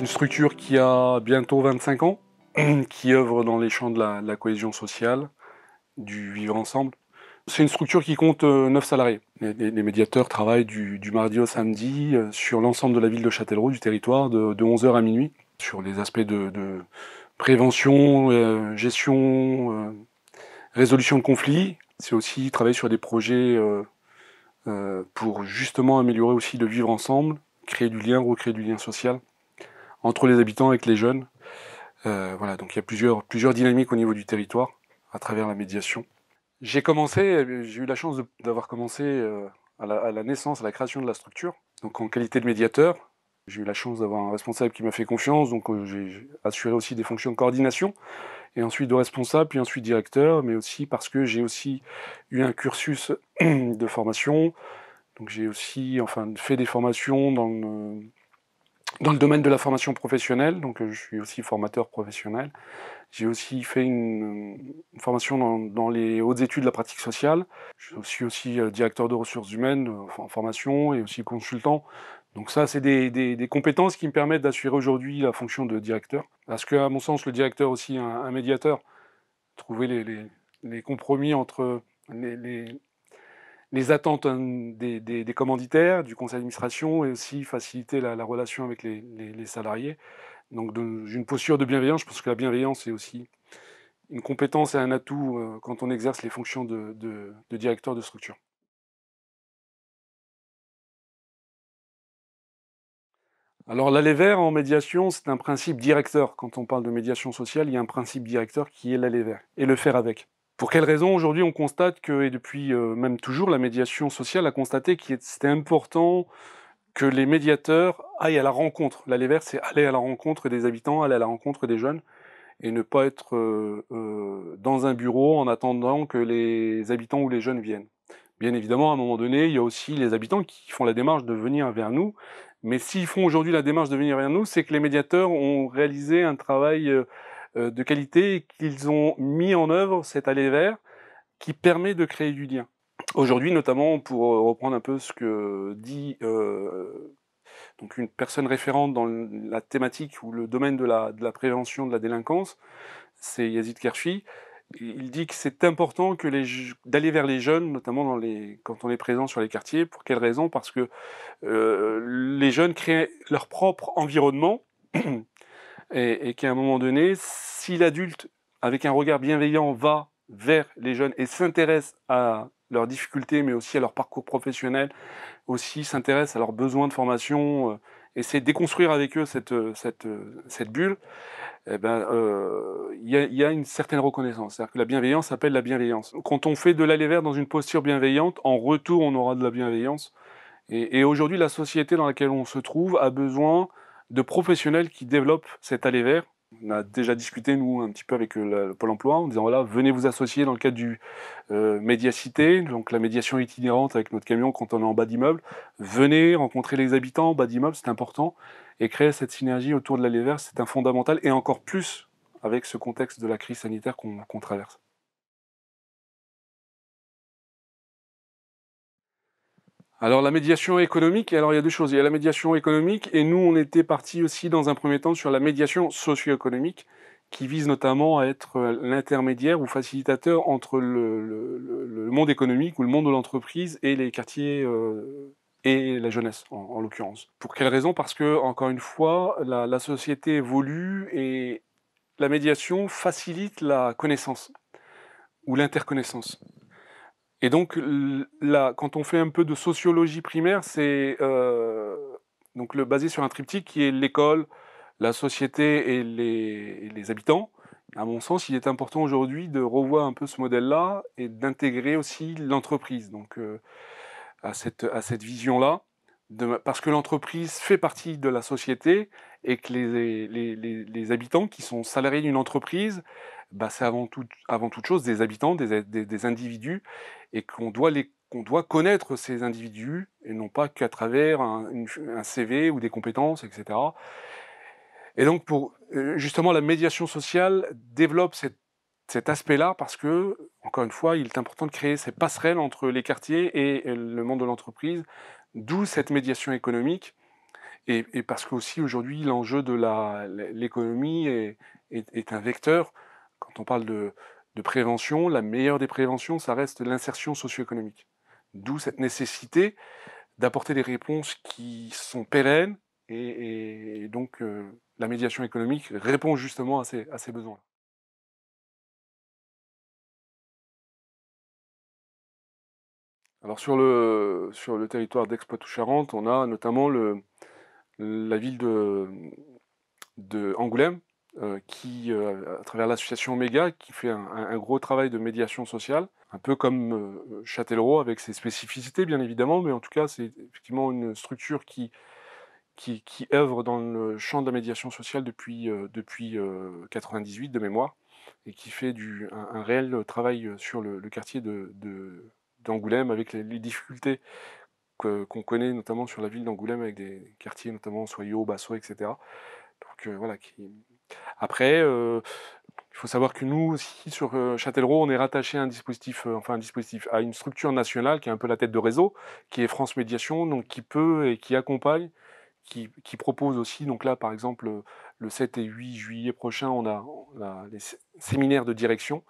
une structure qui a bientôt 25 ans, qui œuvre dans les champs de la, cohésion sociale, du vivre ensemble. C'est une structure qui compte 9 euh, salariés. Les, médiateurs travaillent du, mardi au samedi euh, sur l'ensemble de la ville de Châtellerault, du territoire, de, 11h à minuit, sur les aspects de, prévention, euh, gestion, résolution de conflits. C'est aussi travailler sur des projets pour justement améliorer aussi le vivre ensemble, créer du lien, recréer du lien social entre les habitants avec les jeunes. Euh, voilà, donc il y a plusieurs, plusieurs dynamiques au niveau du territoire à travers la médiation. J'ai commencé, j'ai eu la chance d'avoir commencé euh, à, la, naissance, à la création de la structure, donc en qualité de médiateur. J'ai eu la chance d'avoir un responsable qui m'a fait confiance, donc euh, j'ai assuré aussi des fonctions de coordination, et ensuite de responsable, puis ensuite directeur, mais aussi parce que j'ai aussi eu un cursus de formation, donc j'ai aussi enfin, fait des formations dans le, dans le domaine de la formation professionnelle, donc euh, je suis aussi formateur professionnel. J'ai aussi fait une, euh, formation dans, les hautes études de la pratique sociale. Je suis aussi euh, directeur de ressources humaines en formation et aussi consultant. Donc ça, c'est des, compétences qui me permettent d'assurer aujourd'hui la fonction de directeur. Parce qu'à mon sens, le directeur aussi un, médiateur. Trouver les, compromis entre les, les attentes hein, des, commanditaires, du conseil d'administration et aussi faciliter la, relation avec les, salariés. Donc d'une posture de bienveillance, parce que la bienveillance est aussi une compétence et un atout euh, quand on exerce les fonctions de, de directeur de structure. Alors l'aller vert en médiation, c'est un principe directeur. Quand on parle de médiation sociale, il y a un principe directeur qui est l'aller vert et le faire avec. Pour quelle raison, aujourd'hui on constate que, et depuis euh, même toujours, la médiation sociale a constaté que c'était important que les médiateurs aillent à la rencontre. L'aller vers, c'est aller à la rencontre des habitants, aller à la rencontre des jeunes, et ne pas être euh, euh, dans un bureau en attendant que les habitants ou les jeunes viennent. Bien évidemment, à un moment donné, il y a aussi les habitants qui font la démarche de venir vers nous. Mais s'ils font aujourd'hui la démarche de venir vers nous, c'est que les médiateurs ont réalisé un travail euh, de qualité qu'ils ont mis en œuvre cet aller vers qui permet de créer du lien. Aujourd'hui, notamment, pour euh, reprendre un peu ce que dit euh, donc une personne référente dans la thématique ou le domaine de la, prévention de la délinquance, c'est Yazid Kershi. Il dit que c'est important que d'aller vers les jeunes, notamment quand on est présent sur les quartiers. Pour quelle raison Parce que les jeunes créent leur propre environnement et, et qu'à un moment donné, si l'adulte, avec un regard bienveillant, va vers les jeunes et s'intéresse à leurs difficultés, mais aussi à leur parcours professionnel, aussi s'intéresse à leurs besoins de formation, euh, essaie de déconstruire avec eux cette, euh, cette, euh, cette bulle, eh ben, euh, il ben, y, a, une certaine reconnaissance. C'est-à-dire que la bienveillance appelle la bienveillance. Quand on fait de l'aller vers dans une posture bienveillante, en retour, on aura de la bienveillance. et aujourd'hui, la société dans laquelle on se trouve a besoin de professionnels qui développent cet allée vert. On a déjà discuté, nous, un petit peu avec euh, le, Pôle emploi, en disant, voilà, venez vous associer dans le cadre du euh, Médiacité, donc la médiation itinérante avec notre camion quand on est en bas d'immeuble. Venez rencontrer les habitants en bas d'immeuble, c'est important. Et créer cette synergie autour de l'allée vert, c'est un fondamental, et encore plus avec ce contexte de la crise sanitaire qu'on traverse. Alors la médiation économique, alors il y a deux choses. Il y a la médiation économique et nous on était partis aussi dans un premier temps sur la médiation socio-économique qui vise notamment à être euh, l'intermédiaire ou facilitateur entre le, monde économique ou le monde de l'entreprise et les quartiers euh, et la jeunesse en, l'occurrence. Pour quelle raison Parce que encore une fois, la société évolue et la médiation facilite la connaissance ou l'interconnaissance. Et donc, là, quand on fait un peu de sociologie primaire, c'est euh, donc le, basé sur un triptyque qui est l'école, la société et les, habitants. À mon sens, il est important aujourd'hui de revoir un peu ce modèle-là et d'intégrer aussi l'entreprise donc euh, à cette, à cette vision-là, parce que l'entreprise fait partie de la société et que les, les, les habitants qui sont salariés d'une entreprise bah, c'est avant, tout, avant, toute chose des habitants, des, individus, et qu'on doit, doit connaître ces individus, et non pas qu'à travers un, CV ou des compétences, etc. Et donc, pour, euh, justement, la médiation sociale développe cet aspect-là parce que, encore une fois, il est important de créer ces passerelles entre les quartiers et le monde de l'entreprise, d'où cette médiation économique. Et, et parce qu'aussi aujourd'hui, l'enjeu de l'économie est un vecteur quand on parle de, prévention, la meilleure des préventions, ça reste l'insertion socio-économique. D'où cette nécessité d'apporter des réponses qui sont pérennes et, donc euh, la médiation économique répond justement à ces, besoins. -là. Alors sur le, sur le territoire dexpoitou charente on a notamment la ville de, de Angoulême euh, qui, euh, à travers l'association Omega, qui fait un, gros travail de médiation sociale, un peu comme euh, Châtellerault, avec ses spécificités bien évidemment, mais en tout cas c'est effectivement une structure qui, qui, œuvre dans le champ de la médiation sociale depuis, depuis 98 de mémoire, et qui fait du, un, réel travail sur le, quartier d'Angoulême, de, d'Angoulême avec les, difficultés qu'on connaît notamment sur la ville d'Angoulême, avec des quartiers notamment Soyaux, Basso, etc. Donc voilà, qui, après, euh, il faut savoir que nous aussi, sur euh, Châtellerault, on est rattaché à un dispositif, euh, enfin un dispositif, à une structure nationale qui est un peu la tête de réseau, qui est France Médiation, donc qui peut et qui accompagne qui, propose aussi, donc là par exemple le 7 et 8 juillet prochain, on a, on les séminaires de direction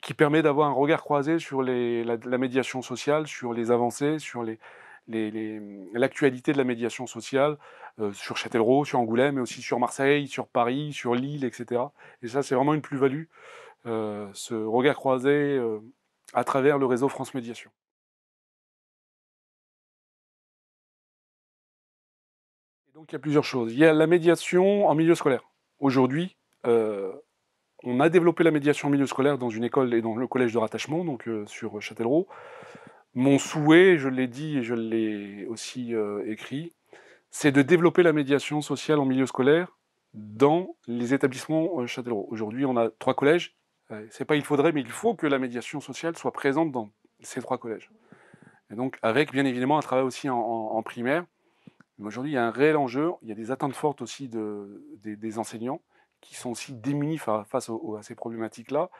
qui permet d'avoir un regard croisé sur la, médiation sociale, sur les avancées, sur les, Mmh, l'actualité de la médiation sociale euh, sur Châtellerault, sur Angoulême, mais aussi sur Marseille, sur Paris, sur Lille, etc. Et ça, c'est vraiment une plus-value, euh, ce regard croisé euh, à travers le réseau France Médiation. donc, il y a plusieurs choses. Il y a la médiation en milieu scolaire. Aujourd'hui, on a développé la médiation en milieu scolaire dans une école et dans le collège de rattachement, donc sur Châtellerault. Mon souhait, je l'ai dit et je l'ai aussi euh, écrit, c'est de développer la médiation sociale en milieu scolaire dans les établissements euh, Châtellerault. Aujourd'hui, on a trois collèges. Euh, c'est pas il faudrait, mais il faut que la médiation sociale soit présente dans ces trois collèges. Et donc, avec bien évidemment un travail aussi en, primaire. Aujourd'hui, il y a un réel enjeu. Il y a des attentes fortes aussi des, enseignants qui sont aussi démunis face, à ces problématiques-là.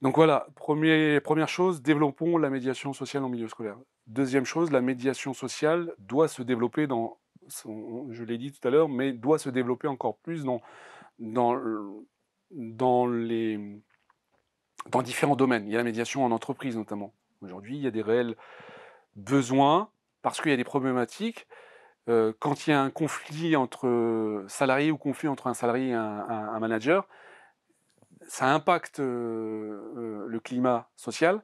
Donc voilà, première chose, développons la médiation sociale en milieu scolaire. Deuxième chose, la médiation sociale doit se développer dans, je l'ai dit tout à l'heure, mais doit se développer encore plus dans, les, dans différents domaines. Il y a la médiation en entreprise notamment. Aujourd'hui, il y a des réels besoins parce qu'il y a des problématiques euh, quand il y a un conflit entre salariés ou conflit entre un salarié et un manager, ça impacte le climat social.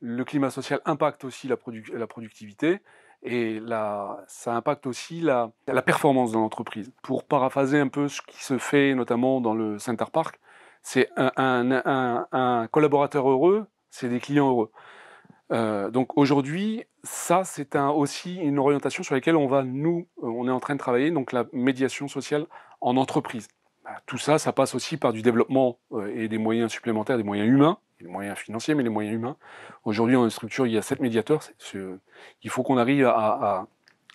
Le climat social impacte aussi la, la productivité et ça impacte aussi la, performance de l'entreprise. Pour paraphraser un peu ce qui se fait notamment dans le Center Park, c'est un, collaborateur heureux, c'est des clients heureux. Euh, donc aujourd'hui, ça c'est aussi une orientation sur laquelle on va nous, on est en train de travailler, donc la médiation sociale en entreprise. Bah, tout ça, ça passe aussi par du développement euh, et des moyens supplémentaires, des moyens humains, des moyens financiers, mais les moyens humains. Aujourd'hui, une structure, il y a sept médiateurs. il faut qu'on arrive à,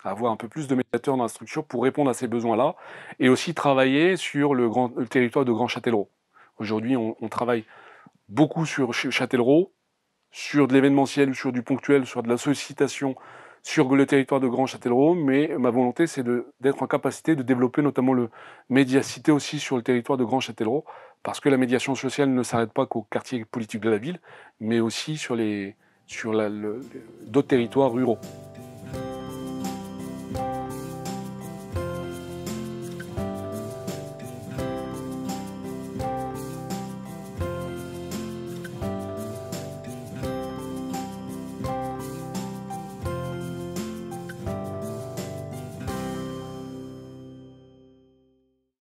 avoir un peu plus de médiateurs dans la structure pour répondre à ces besoins-là et aussi travailler sur le, territoire de Grand Châtellerault. Aujourd'hui, on, travaille beaucoup sur Châtellerault, sur de l'événementiel, sur du ponctuel, sur de la sollicitation, sur le territoire de Grand Châtellerault, mais ma volonté, c'est d'être en capacité de développer notamment le médiacité aussi sur le territoire de Grand Châtellerault, parce que la médiation sociale ne s'arrête pas qu'au quartier politique de la ville, mais aussi sur, sur d'autres territoires ruraux.